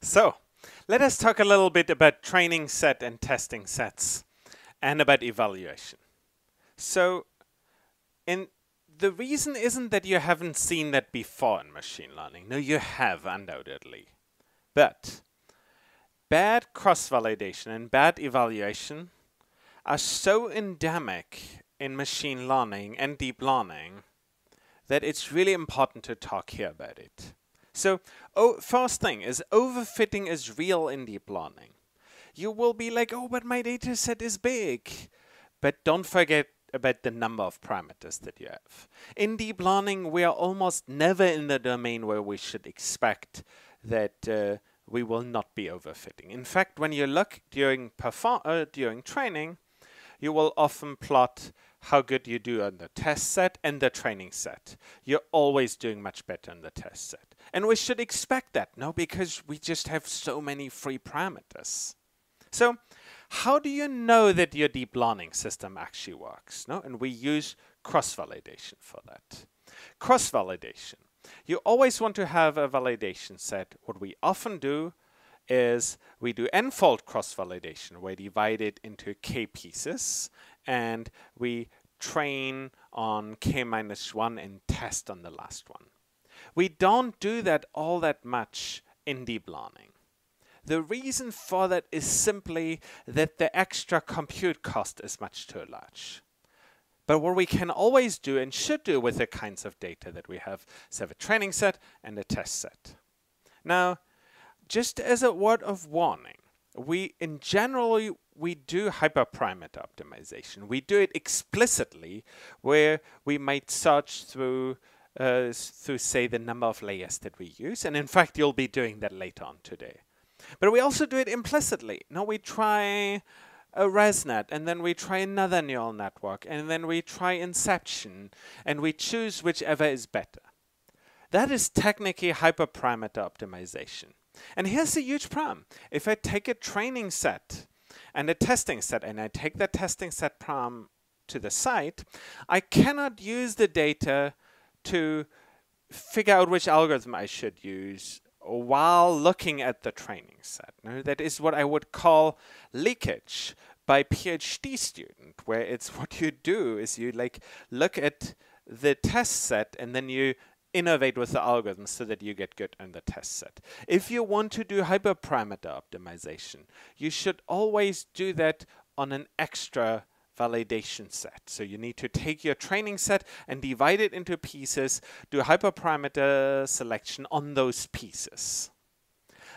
So, let us talk a little bit about training set and testing sets and about evaluation. So, in the reason isn't that you haven't seen that before in machine learning. No, you have, undoubtedly. But bad cross validation and bad evaluation are so endemic in machine learning and deep learning that it's really important to talk here about it. So, oh, first thing is overfitting is real in deep learning. You will be like, oh, but my data set is big. But don't forget about the number of parameters that you have. In deep learning, we are almost never in the domain where we should expect that uh, we will not be overfitting. In fact, when you look during, uh, during training, you will often plot how good you do on the test set and the training set. You're always doing much better on the test set. And we should expect that, no, because we just have so many free parameters. So how do you know that your deep learning system actually works? No, and we use cross-validation for that. Cross-validation. You always want to have a validation set. What we often do is we do n-fold cross-validation. We divide it into k pieces and we train on k minus 1 and test on the last one. We don't do that all that much in deep learning. The reason for that is simply that the extra compute cost is much too large. But what we can always do and should do with the kinds of data that we have is have a training set and a test set. Now, just as a word of warning, we in generally we do hyperparameter optimization. We do it explicitly where we might search through uh, to say, the number of layers that we use. And in fact, you'll be doing that later on today. But we also do it implicitly. Now we try a ResNet, and then we try another neural network, and then we try inception, and we choose whichever is better. That is technically hyperparameter optimization. And here's a huge problem. If I take a training set and a testing set, and I take that testing set problem to the site, I cannot use the data to figure out which algorithm I should use while looking at the training set. Now, that is what I would call leakage by PhD student, where it's what you do is you like look at the test set and then you innovate with the algorithm so that you get good on the test set. If you want to do hyperparameter optimization, you should always do that on an extra validation set. So you need to take your training set and divide it into pieces, do hyperparameter selection on those pieces.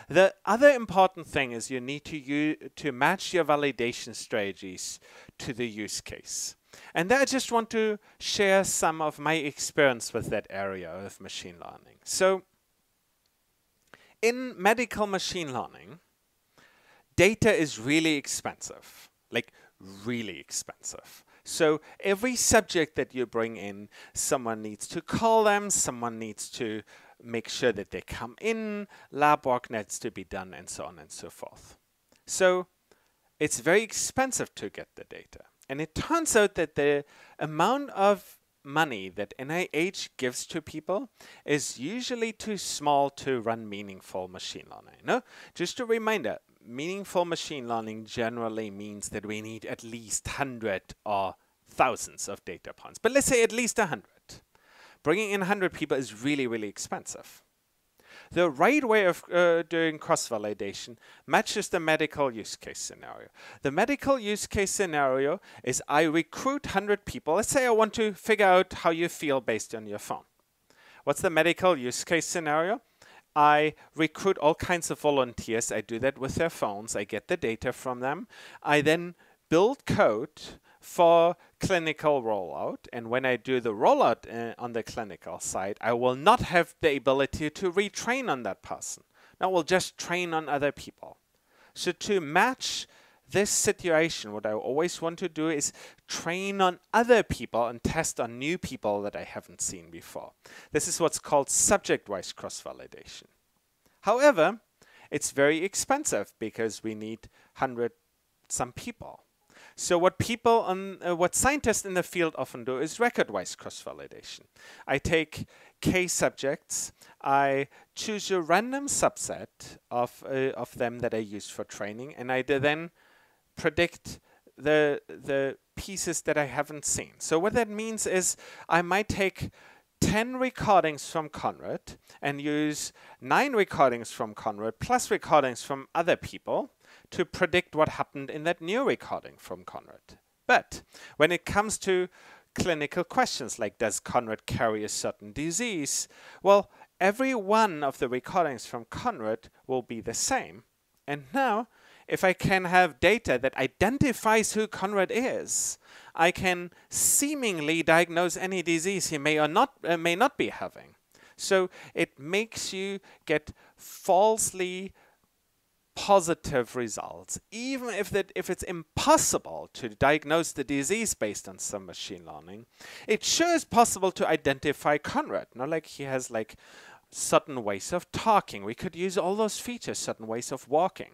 The other important thing is you need to, to match your validation strategies to the use case. And there I just want to share some of my experience with that area of machine learning. So in medical machine learning, data is really expensive, like really expensive. So every subject that you bring in, someone needs to call them, someone needs to make sure that they come in, lab work needs to be done, and so on and so forth. So it's very expensive to get the data. And it turns out that the amount of money that NIH gives to people is usually too small to run meaningful machine learning. No? Just a reminder, meaningful machine learning generally means that we need at least 100 or thousands of data points. But let's say at least 100. Bringing in 100 people is really, really expensive. The right way of uh, doing cross-validation matches the medical use case scenario. The medical use case scenario is I recruit 100 people. Let's say I want to figure out how you feel based on your phone. What's the medical use case scenario? I recruit all kinds of volunteers. I do that with their phones. I get the data from them. I then build code for clinical rollout. And when I do the rollout uh, on the clinical side, I will not have the ability to retrain on that person. Now we will just train on other people. So to match this situation, what I always want to do is train on other people and test on new people that I haven't seen before. This is what's called subject wise cross validation. However, it's very expensive because we need 100 some people. So what people on uh, what scientists in the field often do is record-wise cross-validation. I take k subjects, I choose a random subset of uh, of them that I use for training, and I then predict the the pieces that I haven't seen. So what that means is I might take 10 recordings from Conrad and use 9 recordings from Conrad plus recordings from other people to predict what happened in that new recording from Conrad. But when it comes to clinical questions like does Conrad carry a certain disease? Well, every one of the recordings from Conrad will be the same and now, if I can have data that identifies who Conrad is, I can seemingly diagnose any disease he may or not uh, may not be having. So it makes you get falsely positive results, even if that if it's impossible to diagnose the disease based on some machine learning, it sure is possible to identify Conrad. Not like he has like certain ways of talking. We could use all those features, certain ways of walking.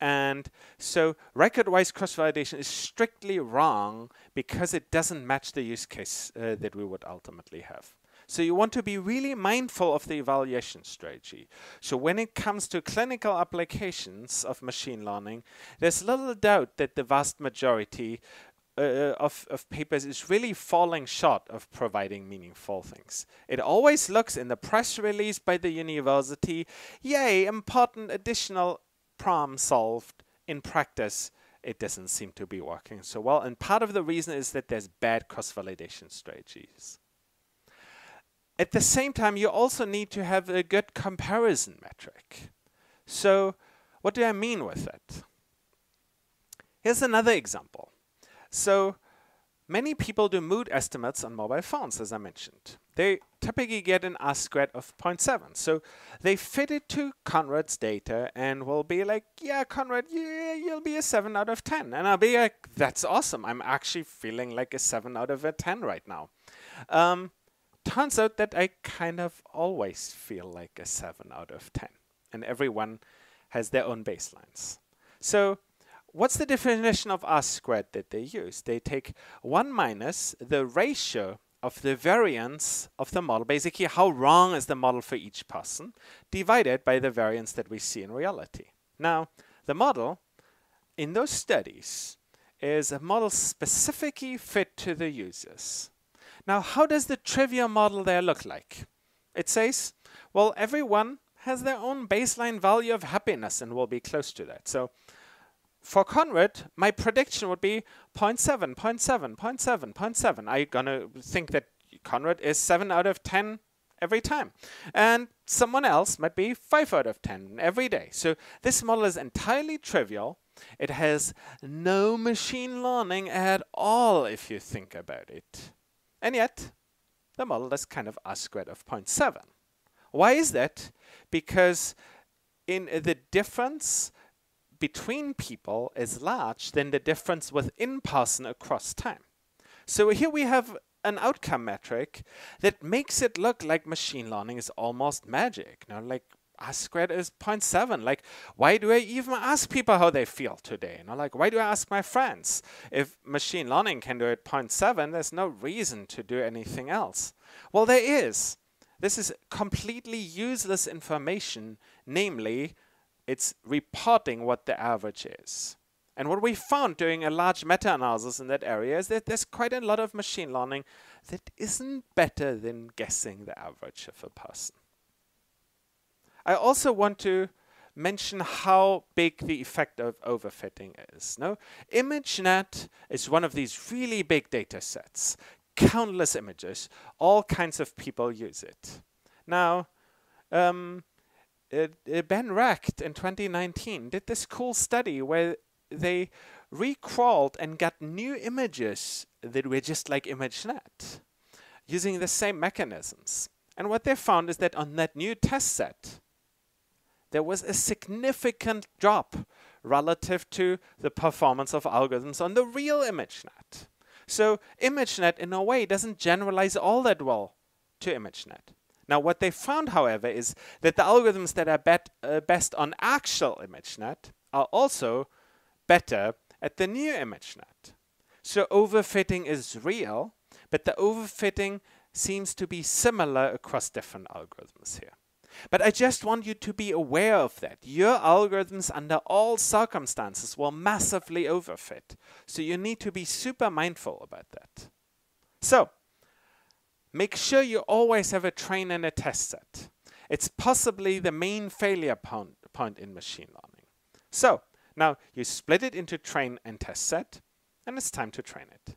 And so record-wise cross-validation is strictly wrong because it doesn't match the use case uh, that we would ultimately have. So you want to be really mindful of the evaluation strategy. So when it comes to clinical applications of machine learning, there's little doubt that the vast majority uh, uh, of, of papers is really falling short of providing meaningful things. It always looks in the press release by the university, yay, important additional problem solved. In practice, it doesn't seem to be working so well. And part of the reason is that there's bad cross validation strategies. At the same time, you also need to have a good comparison metric. So, what do I mean with that? Here's another example. So many people do mood estimates on mobile phones, as I mentioned. They typically get an R squared of 0.7. So they fit it to Conrad's data and will be like, yeah, Conrad, yeah, you'll be a 7 out of 10. And I'll be like, that's awesome. I'm actually feeling like a 7 out of a 10 right now. Um, turns out that I kind of always feel like a 7 out of 10. And everyone has their own baselines. So what's the definition of R squared that they use? They take 1 minus the ratio of the variance of the model, basically how wrong is the model for each person, divided by the variance that we see in reality. Now, the model in those studies is a model specifically fit to the users. Now, how does the trivia model there look like? It says, well, everyone has their own baseline value of happiness and will be close to that. So for Conrad, my prediction would be 0 0.7, 0.7, 0.7, 0.7. I'm going to think that Conrad is 7 out of 10 every time. And someone else might be 5 out of 10 every day. So this model is entirely trivial. It has no machine learning at all if you think about it. And yet, the model is kind of R squared of 0.7. Why is that? Because in the difference between people is large than the difference within person across time. So here we have an outcome metric that makes it look like machine learning is almost magic. You know, like R squared is 0.7. Like, why do I even ask people how they feel today? You know, like, why do I ask my friends? If machine learning can do it 0.7, there's no reason to do anything else. Well, there is. This is completely useless information, namely it's reporting what the average is. And what we found doing a large meta-analysis in that area is that there's quite a lot of machine learning that isn't better than guessing the average of a person. I also want to mention how big the effect of overfitting is. No, ImageNet is one of these really big data sets. Countless images, all kinds of people use it. Now, um, uh, Ben Recht in 2019 did this cool study where they recrawled and got new images that were just like ImageNet using the same mechanisms. And what they found is that on that new test set, there was a significant drop relative to the performance of algorithms on the real ImageNet. So ImageNet, in a way, doesn't generalize all that well to ImageNet. Now, what they found, however, is that the algorithms that are bet, uh, best on actual ImageNet are also better at the new ImageNet. So overfitting is real, but the overfitting seems to be similar across different algorithms here. But I just want you to be aware of that. Your algorithms, under all circumstances, will massively overfit. So you need to be super mindful about that. So, Make sure you always have a train and a test set. It's possibly the main failure point, point in machine learning. So now you split it into train and test set, and it's time to train it.